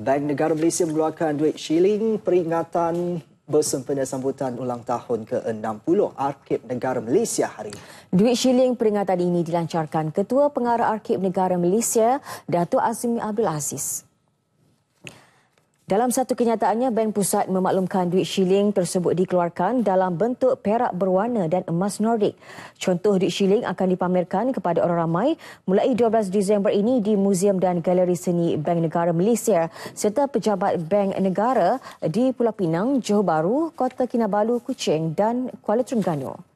Bank Negara Malaysia mengeluarkan duit shilling peringatan bersempena sambutan ulang tahun ke-60 Arkib Negara Malaysia hari ini. Duit shilling peringatan ini dilancarkan Ketua Pengarah Arkib Negara Malaysia, Datuk Azmi Abdul Aziz. Dalam satu kenyataannya, Bank Pusat memaklumkan duit shilling tersebut dikeluarkan dalam bentuk perak berwarna dan emas Nordic. Contoh duit shilling akan dipamerkan kepada orang ramai mulai 12 Disember ini di Museum dan Galeri Seni Bank Negara Malaysia serta pejabat Bank Negara di Pulau Pinang, Johor Bahru, Kota Kinabalu, Kuching dan Kuala Terengganu.